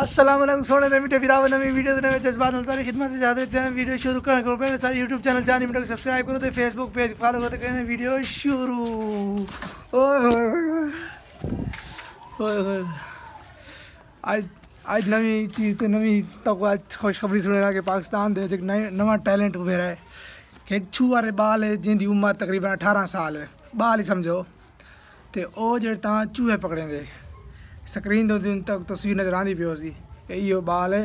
असलम सोने नमी टफिरा नवी वीडियो देने में जज्बात होता है खिदमत ज़्यादा देते हैं वीडियो शुरू करने को मेरे सारे YouTube channel Jaan media subscribe करो तो फेसबुक पेज फॉलो करते करें वीडियो शुरू आज आज नवी चीज़ तो नवी तक आज खुशखबरी सुने रहा कि पाकिस्तान दे एक नवा टैलेंट उभर है कि छू वारे बाल है जिंदी उम्र तकरीबन अठारह साल है बाल ही समझो तो वो जो तव्हां चूहे पकड़ेंदे स्क्रीन दो दिन तक तस्वीर नज़र आती पी यो बाल है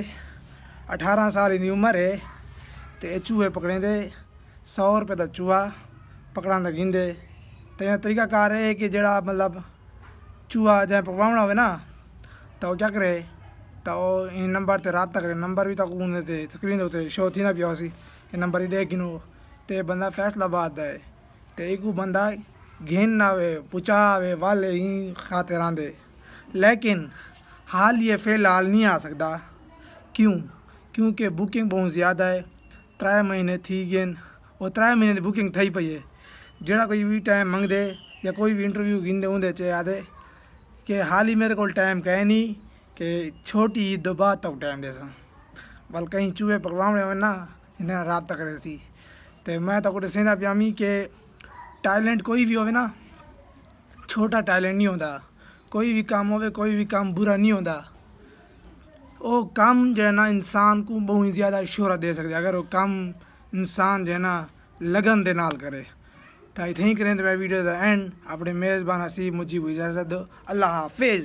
अठारह साल की उम्र है तो चूहे पकड़े दे सौ रुपये का चूहा पकड़ा लगिंदे तो तरीकाकार है कि जड़ा मतलब चूहा जैं पकड़ाना हो ना तो वो क्या करे तो इन नंबर से रात तक नंबर भी तक उनते स्क्रीन ते शो थी पियो उसी नंबर ही डे गिनो तो बंदा फैसला बाद है तो एक बंदा घेन आवे पुचा आवे वाले ही खाते रहते लेकिन हाल ये फ़िलहाल नहीं आ सकता क्यों क्योंकि बुकिंग बहुत ज़्यादा है त्रै महीने थी गेन और त्रै महीने की बुकिंग थी पई है जोड़ा कोई भी टाइम मंगते या कोई भी इंटरव्यू गिंदे उनके च कि हाल ही मेरे को टाइम कह नहीं कि छोटी ईद तो बाद तक टाइम दे सल बल कहीं चूहे पकवाने हो ना इन्हें तक रहे सी तो मैं तो कुछ सेंदा प्यामी कि टैलेंट कोई भी हो ना छोटा टैलेंट नहीं होता ਕੋਈ ਵੀ ਕੰਮ ਹੋਵੇ ਕੋਈ ਵੀ ਕੰਮ ਬੁਰਾ ਨਹੀਂ ਹੁੰਦਾ ਉਹ ਕੰਮ ਜਿਹੜਾ ਨਾ ਇਨਸਾਨ ਨੂੰ ਬਹੁਤ ਜ਼ਿਆਦਾ ਸ਼ੋਹਰਤ ਦੇ ਸਕਦਾ ਅਗਰ ਉਹ ਕੰਮ ਇਨਸਾਨ ਜੋ ਨਾ ਲਗਨ ਦੇ ਨਾਲ ਕਰੇ ਤਾਂ ਇਥੇ ਹੀ ਕਰੇ ਤਾਂ ਵੀਡੀਓ ਦਾ ਐਂਡ ਆਪਣੇ ਮੇਜ਼ਬਾਨ ਅਸੀਬ ਮੁਜੀਬ ਇਜਾਜ਼ਤ ਦਿਓ ਅੱਲਾ ਹਾਫਿਜ਼